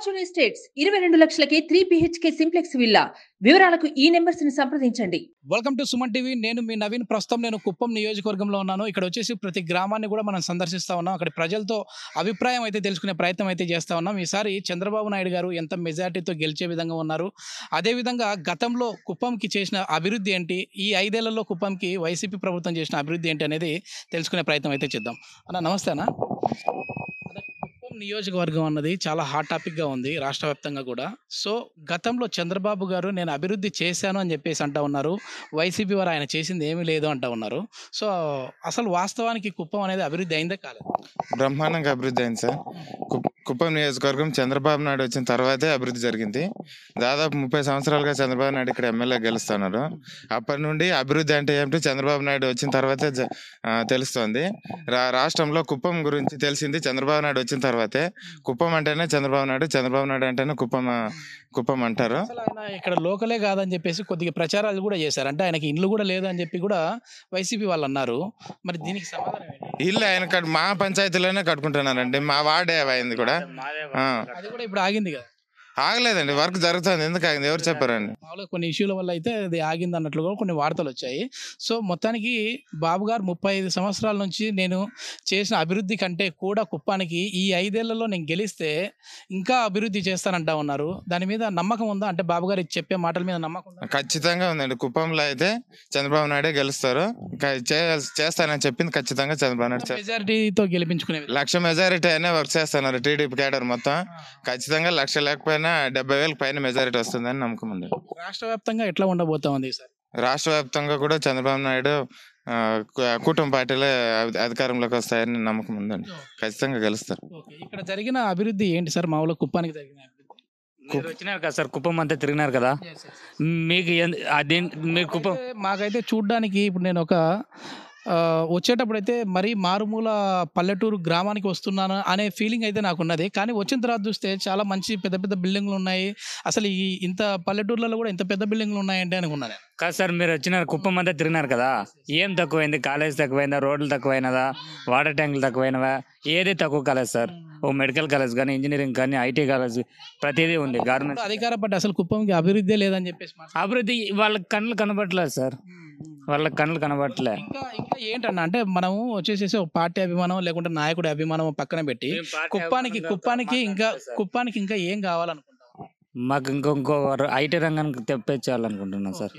fortune estates ఇరవై రెండు లక్షలకి త్రీ బిహెచ్కే సింప్లెక్స్ విల్లా వివరాలకు ఈ నెంబర్స్ ని సంప్రదించండి వెల్కమ్ టు సుమన్ టీవీ నేను మీ నవీన్ ప్రస్తుతం నేను కుప్పం నియోజకవర్గంలో ఉన్నాను ఇక్కడ వచ్చేసి ప్రతి గ్రామాన్ని కూడా మనం సందర్శిస్తా ఉన్నాం అక్కడ ప్రజలతో అభిప్రాయం అయితే తెలుసుకునే ప్రయత్నం అయితే చేస్తా ఉన్నాం ఈసారి చంద్రబాబు నాయుడు గారు ఎంత మెజార్టీతో గెలిచే విధంగా ఉన్నారు అదేవిధంగా గతంలో కుప్పంకి చేసిన అభివృద్ధి ఏంటి ఈ ఐదేళ్లలో కుప్పంకి వైసీపీ ప్రభుత్వం చేసిన అభివృద్ధి ఏంటి అనేది తెలుసుకునే ప్రయత్నం అయితే చేద్దాం అన్న నమస్తే అన్న నియోజకవర్గం అన్నది చాలా హాట్ టాపిక్గా ఉంది రాష్ట్ర వ్యాప్తంగా కూడా సో గతంలో చంద్రబాబు గారు నేను అభివృద్ధి చేశాను అని చెప్పేసి అంటా ఉన్నారు వైసీపీ వారు ఆయన చేసింది ఏమీ లేదు అంటా ఉన్నారు సో అసలు వాస్తవానికి కుప్పం అనేది అభివృద్ధి అయిందే కాలేదు బ్రహ్మాండంగా అభివృద్ధి అయింది సార్ కుప్పం నియోజకవర్గం చంద్రబాబు నాయుడు వచ్చిన తర్వాతే అభివృద్ధి జరిగింది దాదాపు ముప్పై సంవత్సరాలుగా చంద్రబాబు నాయుడు ఇక్కడ ఎమ్మెల్యే గెలుస్తున్నారు అప్పటి నుండి అభివృద్ధి అంటే ఏమిటి చంద్రబాబు నాయుడు వచ్చిన తర్వాతే తెలుస్తోంది రాష్ట్రంలో కుప్పం గురించి తెలిసింది చంద్రబాబు నాయుడు వచ్చిన తర్వాత అయితే కుప్పం అంటేనే చంద్రబాబు నాయుడు చంద్రబాబు నాయుడు అంటేనే కుప్పం కుప్పం అంటారు ఇక్కడ లోకలే కాదని చెప్పేసి కొద్దిగా ప్రచారాలు కూడా చేశారు అంటే ఆయనకి ఇల్లు కూడా లేదని చెప్పి కూడా వైసీపీ వాళ్ళు అన్నారు మరి దీనికి సమాధానం ఇల్లు ఆయన మా పంచాయతీలోనే కట్టుకుంటున్నారండి మా వార్డే అయింది కూడా అది కూడా ఇప్పుడు ఆగింది కదా ఆగలేదండి వర్క్ జరుగుతుంది ఎందుకు ఆగింది ఎవరు చెప్పారండి కొన్ని ఇష్యూల వల్ల అయితే అది ఆగింది అన్నట్లు కూడా కొన్ని వార్తలు వచ్చాయి సో మొత్తానికి బాబు గారు ముప్పై ఐదు సంవత్సరాల నుంచి నేను చేసిన అభివృద్ధి కంటే కూడా కుప్పానికి ఈ ఐదేళ్లలో నేను గెలిస్తే ఇంకా అభివృద్ధి చేస్తానంటా ఉన్నారు దాని మీద నమ్మకం ఉందా అంటే బాబు గారు చెప్పే మాటల మీద నమ్మకం ఖచ్చితంగా ఉందండి కుప్పంలో అయితే చంద్రబాబు నాయుడే గెలుస్తారు చేస్తానని చెప్పింది ఖచ్చితంగా చంద్రబాబు నాయుడు మెజారిటీతో గెలిపించుకునే లక్ష మెజారిటీ అయినా వర్క్ చేస్తున్నారు టీడీపీ కేడర్ మొత్తం ఖచ్చితంగా లక్ష లేకపోయినా డెబ్బై వేలకు పైన మెజారిటీ వస్తుందని నమ్మకం ఉంది రాష్ట్ర వ్యాప్తంగా ఎట్లా ఉండబోతా ఉంది రాష్ట్ర వ్యాప్తంగా కూడా చంద్రబాబు నాయుడు ఆ, కూటమి పార్టీలే అధికారంలోకి వస్తాయని నమ్మకం ఉందండి ఖచ్చితంగా గెలుస్తారు ఇక్కడ జరిగిన అభివృద్ధి ఏంటి సార్ మామూలుగా కుప్పానికి వచ్చినారు కదా సార్ కుప్పం అంతా తిరిగినారు కదా మీకు ఎన్- మీరు కుప్పం మాకైతే చూడ్డానికి ఇప్పుడు నేను ఒక వచ్చేటప్పుడు అయితే మరీ మారుమూల పల్లెటూరు గ్రామానికి వస్తున్నాను అనే ఫీలింగ్ అయితే నాకు ఉన్నది కానీ వచ్చిన తర్వాత చూస్తే చాలా మంచి పెద్ద పెద్ద బిల్డింగ్లు ఉన్నాయి అసలు ఈ ఇంత పల్లెటూర్లలో కూడా ఇంత పెద్ద బిల్డింగ్లు ఉన్నాయండి అనుకున్నాను కాదు సార్ మీరు వచ్చిన కుప్పం అంతా తిరిగినారు కదా ఏం తక్కువైంది కాలేజ్ తక్కువైందా రోడ్లు తక్కువైనదా వాటర్ ట్యాంకులు తక్కువైనవా ఏది తక్కువ కాలేజ్ సార్ ఓ మెడికల్ కాలేజ్ కానీ ఇంజనీరింగ్ కానీ ఐటీ కాలేజ్ ప్రతిదీ ఉంది గవర్నమెంట్ అధికార పడ్డ అసలు కుప్పంకి అభివృద్ధి లేదని చెప్పేసి అభివృద్ధి వాళ్ళ కళ్ళు కనబడలేదు సార్ వాళ్ళ కన్నులు కనబడట్లే ఇంకా ఏంటన్నా అంటే మనము వచ్చేసేసి ఒక పార్టీ అభిమానం లేకుంటే నాయకుడి అభిమానం పక్కన పెట్టి కుప్పానికి కుప్పానికి ఇంకా కుప్పానికి ఇంకా ఏం కావాలనుకుంటున్నాం మాకు ఇంకొక ఐటీ రంగానికి తెప్పించాలనుకుంటున్నాం సార్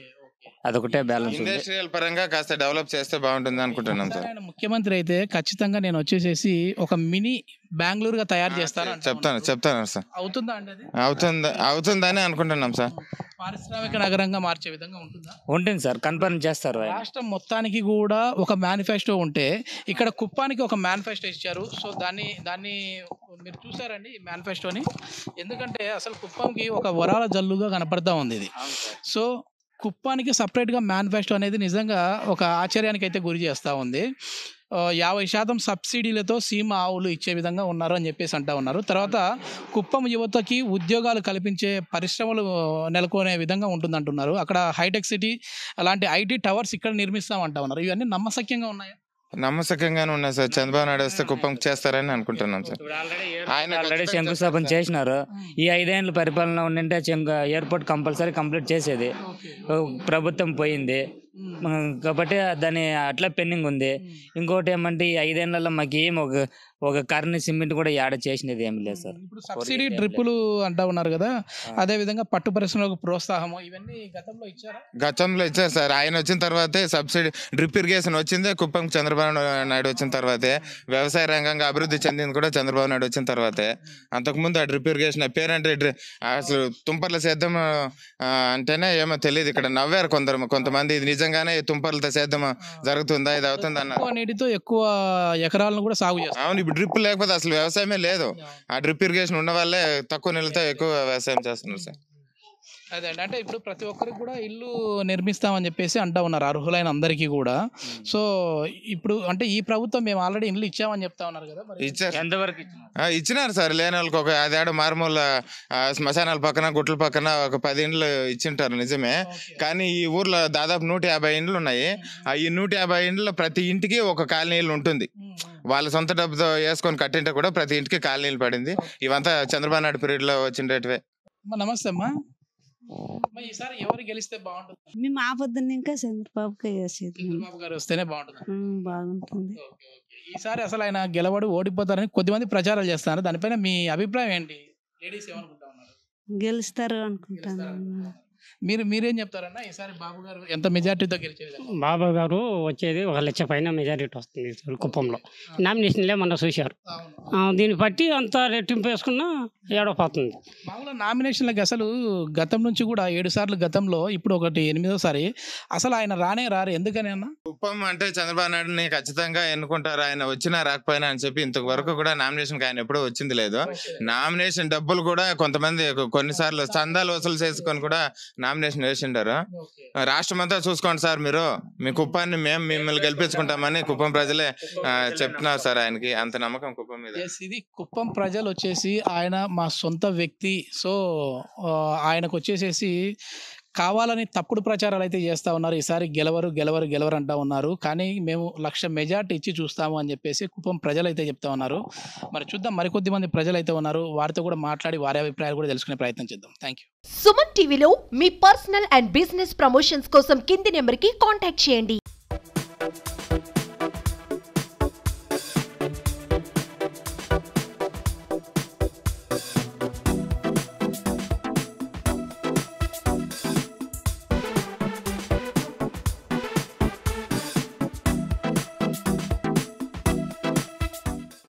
అదొకటే బ్యాలెన్స్ ఇండస్ట్రియల్ పరంగా కాస్త డెవలప్ చేస్తే బాగుంటుంది అనుకుంటున్నాం సార్ ముఖ్యమంత్రి అయితే ఖచ్చితంగా నేను వచ్చేసేసి ఒక మినీ బెంగళూరు గా తయారు చేస్తాను చెప్తాను చెప్తాను సార్ అవుతుందా అండి అవుతుందా అవుతుంది అవుతుందని అనుకుంటున్నాం సార్ పారిశ్రామిక నగరంగా మార్చే విధంగా ఉంటుందా ఉంటుంది సార్ కన్ఫర్మ్ చేస్తారు రాష్ట్రం మొత్తానికి కూడా ఒక మేనిఫెస్టో ఉంటే ఇక్కడ కుప్పానికి ఒక మేనిఫెస్టో ఇచ్చారు సో దాన్ని దాన్ని మీరు చూసారండి ఈ మేనిఫెస్టోని ఎందుకంటే అసలు కుప్పంకి ఒక వరాల జల్లుగా కనపడతా ఉంది ఇది సో కుప్పానికి సపరేట్గా మేనిఫెస్టో అనేది నిజంగా ఒక ఆశ్చర్యానికి అయితే గురి చేస్తూ ఉంది యాభై శాతం సబ్సిడీలతో సీమ ఆవులు ఇచ్చే విధంగా ఉన్నారు అని చెప్పేసి అంటా ఉన్నారు తర్వాత కుప్పం యువతకి ఉద్యోగాలు కల్పించే పరిశ్రమలు నెలకొనే విధంగా ఉంటుందంటున్నారు అక్కడ హైటెక్ సిటీ అలాంటి ఐటీ టవర్స్ ఇక్కడ నిర్మిస్తామంటా ఉన్నారు ఇవన్నీ నమ్మసక్యంగా ఉన్నాయా నమ్మకంగానే ఉన్నాయి సార్ చంద్రబాబు నాయుడు వస్తే కుప్పం చేస్తారని అనుకుంటున్నాం సార్ ఆయన ఆల్రెడీ శంకుస్థాపన చేసినారు ఈ ఐదేళ్ళ పరిపాలన ఉండింటే ఎయిర్పోర్ట్ కంపల్సరీ కంప్లీట్ చేసేది ప్రభుత్వం పోయింది కాబట్టి దాని అట్లా పెండింగ్ ఉంది ఇంకోటి ఏమంటే ఈ ఐదేళ్లలో మాకు ఏం ఒక ఒక కర్ని సిమెంట్ కూడా యాడ చేసినది ఏం లేదు సార్ సబ్సిడీ డ్రిప్పులు అంటా ఉన్నారు కదా అదే విధంగా పట్టు పరిశ్రమలకు ప్రోత్సాహము ఇవన్నీ గతంలో ఇచ్చారా గతంలో ఇచ్చారు సార్ ఆయన వచ్చిన తర్వాతే సబ్సిడీ డ్రిప్ ఇరిగేషన్ వచ్చిందే కుప్పం చంద్రబాబు నాయుడు వచ్చిన తర్వాతే వ్యవసాయ రంగంగా అభివృద్ధి చెందింది కూడా చంద్రబాబు నాయుడు వచ్చిన తర్వాతే అంతకుముందు ఆ డ్రిప్ ఇరిగేషన్ పేరంటే అసలు తుంపర్ల సేద్యం అంటేనే ఏమో తెలియదు ఇక్కడ నవ్వారు కొందరు కొంతమంది ఇది నిజం నిజంగానే తుంపర్లతో సేద్యం జరుగుతుందా ఇది అవుతుందా అన్న నీటితో ఎక్కువ ఎకరాలను కూడా సాగు చేస్తాం అవును ఇప్పుడు డ్రిప్ లేకపోతే అసలు వ్యవసాయమే లేదు ఆ డ్రిప్ ఇరిగేషన్ ఉన్న వాళ్ళే తక్కువ నీళ్ళతో ఎక్కువ వ్యవసాయం చేస్తున్నారు సార్ అదే అండి అంటే ఇప్పుడు ప్రతి ఒక్కరికి కూడా ఇల్లు నిర్మిస్తామని చెప్పేసి అంటా ఉన్నారు అర్హులైన అందరికీ కూడా సో ఇప్పుడు అంటే ఈ ప్రభుత్వం మేము ఆల్రెడీ ఇల్లు ఇచ్చామని చెప్తా ఉన్నారు కదా ఇచ్చినారు సార్ లేని వాళ్ళకి ఒక అదేడు మారుమూల శ్మశానాల పక్కన గుట్ల పక్కన ఒక పది ఇండ్లు ఇచ్చింటారు నిజమే కానీ ఈ ఊర్లో దాదాపు నూట యాభై ఇండ్లు ఉన్నాయి ఆ ఈ నూట యాభై ఇండ్లు ప్రతి ఇంటికి ఒక కాలనీలు ఉంటుంది వాళ్ళ సొంత డబ్బుతో వేసుకొని కట్టింటే కూడా ప్రతి ఇంటికి కాలనీలు పడింది ఇవంతా చంద్రబాబు నాయుడు పీరియడ్ లో వచ్చిండేటివే అమ్మా నమస్తే అమ్మా మరి ఈసారి ఎవరు గెలిస్తే బాగుంటుంది మేము ఆ ఇంకా చంద్రబాబుకే చేసేది చంద్రబాబు గారు వస్తేనే బాగుంటుంది బాగుంటుంది ఈసారి అసలు ఆయన గెలవడు ఓడిపోతారని మంది ప్రచారాలు చేస్తున్నారు దానిపైన మీ అభిప్రాయం ఏంటి లేడీస్ ఏమనుకుంటా ఉన్నారు గెలుస్తారు అనుకుంటాను మీరు మీరేం చెప్తారన్నా ఈసారి బాబు గారు ఎంత మెజార్టీతో గెలిచేది బాబు గారు వచ్చేది ఒక లక్ష పైన మెజారిటీ వస్తుంది కుప్పంలో నామినేషన్లే మొన్న చూశారు దీన్ని బట్టి అంత రెట్టింపు వేసుకున్నా ఏడవపోతుంది మామూలుగా నామినేషన్లకు అసలు గతం నుంచి కూడా ఏడు సార్లు గతంలో ఇప్పుడు ఒకటి ఎనిమిదోసారి అసలు ఆయన రానే రారు ఎందుకని అన్న కుప్పం అంటే చంద్రబాబు నాయుడుని ఖచ్చితంగా ఎన్నుకుంటారు ఆయన వచ్చినా రాకపోయినా అని చెప్పి ఇంతవరకు కూడా నామినేషన్కి ఆయన ఎప్పుడూ వచ్చింది లేదు నామినేషన్ డబ్బులు కూడా కొంతమంది కొన్నిసార్లు చందాలు వసూలు చేసుకొని కూడా నామినేషన్ వేసిండారు రాష్ట్రం అంతా చూసుకోండి సార్ మీరు మీ కుప్పాన్ని మేము మిమ్మల్ని గెలిపించుకుంటామని కుప్పం ప్రజలే చెప్తున్నారు సార్ ఆయనకి అంత నమ్మకం కుప్పం మీద ఇది కుప్పం ప్రజలు వచ్చేసి ఆయన మా సొంత వ్యక్తి సో ఆయనకు వచ్చేసేసి కావాలని తప్పుడు ప్రచారాలు అయితే చేస్తూ ఉన్నారు ఈసారి గెలవరు గెలవరు గెలవరు అంటూ ఉన్నారు కానీ మేము లక్ష మెజార్టీ ఇచ్చి చూస్తాము అని చెప్పేసి కుప్పం ప్రజలైతే చెప్తా ఉన్నారు మరి చూద్దాం మరికొద్ది మంది ప్రజలైతే ఉన్నారు వారితో కూడా మాట్లాడి వారి అభిప్రాయాలు కూడా తెలుసుకునే ప్రయత్నం చేద్దాం థ్యాంక్ యూ సుమన్ టీవీలో మీ పర్సనల్ అండ్ బిజినెస్ ప్రమోషన్స్ కోసం కింది నెంబర్కి కాంటాక్ట్ చేయండి